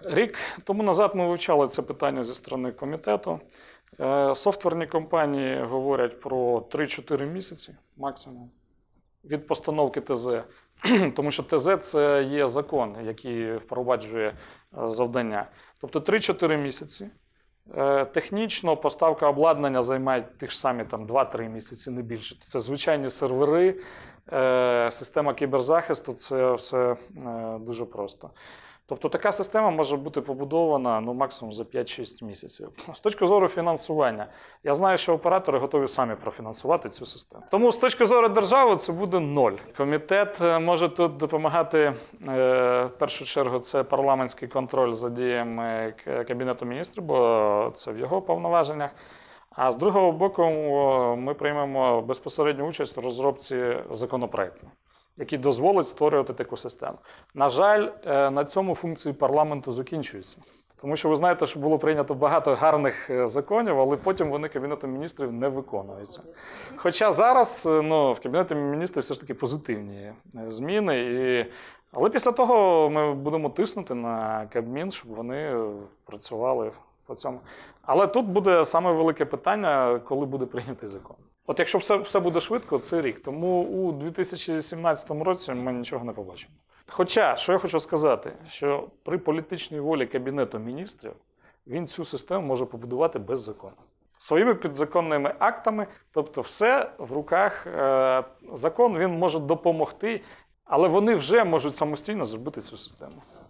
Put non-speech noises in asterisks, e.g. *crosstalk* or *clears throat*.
Рік тому назад ми вивчали це питання зі сторони комітету. Е, софтверні компанії говорять про 3-4 місяці максимум від постановки ТЗ. *clears throat* Тому що ТЗ це є закон, який впроваджує е, завдання. Тобто 3-4 місяці. Е, технічно поставка обладнання займає ті ж самі 2-3 місяці, не більше. Тобто це звичайні сервери, система кіберзахисту це все дуже просто. Тобто така система може бути побудована ну, максимум за 5-6 місяців. З точки зору фінансування, я знаю, що оператори готові самі профінансувати цю систему. Тому з точки зору держави це буде ноль. Комітет е, може тут допомагати е, в першу чергу. Це парламентський контроль за діями кабінету міністрів, бо це в його повноваженнях. А з другого боку, ми приймемо безпосередню участь в розробці законопроекту який дозволить створювати таку систему. На жаль, е, на цьому функції парламенту закінчуються. Тому що ви знаєте, що було прийнято багато гарних е, законів, але потім вони Кабінетом міністрів не виконуються. Хоча зараз е, ну, в Кабінеті міністрів все ж таки позитивні зміни. І... Але після того ми будемо тиснути на Кабмін, щоб вони працювали по цьому. Але тут буде саме велике питання, коли буде прийнятий закон. От якщо все все буде швидко, це рік. Тому у 2017 році ми нічого не побачимо. Хоча, що я хочу сказати, що при політичній волі Кабінету міністрів він цю систему може побудувати без закону. Своїми підзаконними актами, тобто, все в руках е, закон він може допомогти, але вони вже можуть самостійно зробити цю систему.